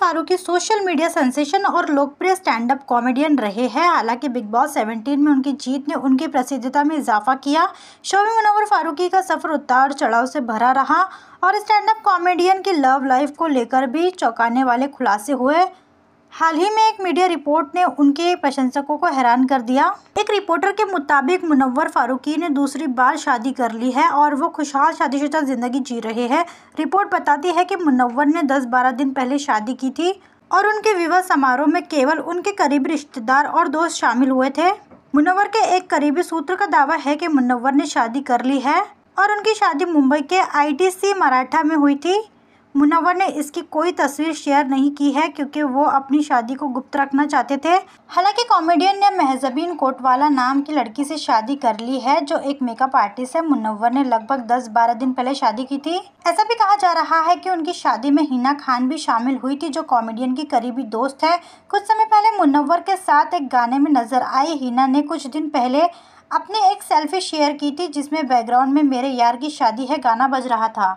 Farooqui social media sensation और लोकप्रिय stand up comedian रहे हैं हालांकि बिग बॉस 17 में उनकी जीत ने उनकी प्रसिद्धता में इजाफा किया शो में मुनवर फारूकी का सफर उतार चढ़ाव से भरा रहा और स्टैंड अप कॉमेडियन की लव लाइफ को लेकर भी चौंकाने वाले खुलासे हुए हाल ही में एक मीडिया रिपोर्ट ने उनके प्रशंसकों को हैरान कर दिया एक रिपोर्टर के मुताबिक मुनव्वर फारूकी ने दूसरी बार शादी कर ली है और वो खुशहाल शादीशुदा ज़िंदगी जी रहे हैं रिपोर्ट बताती है कि मुनव्वर ने 10-12 दिन पहले शादी की थी और उनके विवाह समारोह में केवल उनके करीबी रिश्तेदार और दोस्त शामिल हुए थे मुनवर के एक करीबी सूत्र का दावा है की मुनवर ने शादी कर ली है और उनकी शादी मुंबई के आई मराठा में हुई थी मुनवर ने इसकी कोई तस्वीर शेयर नहीं की है क्योंकि वो अपनी शादी को गुप्त रखना चाहते थे हालांकि कॉमेडियन ने महजबीन कोटवाला नाम की लड़की से शादी कर ली है जो एक मेकअप आर्टिस्ट है मुनवर ने लगभग 10-12 दिन पहले शादी की थी ऐसा भी कहा जा रहा है कि उनकी शादी में हिना खान भी शामिल हुई थी जो कॉमेडियन की करीबी दोस्त है कुछ समय पहले मुनवर के साथ एक गाने में नजर आई हिना ने कुछ दिन पहले अपनी एक सेल्फी शेयर की थी जिसमें बैकग्राउंड में मेरे यार की शादी है गाना बज रहा था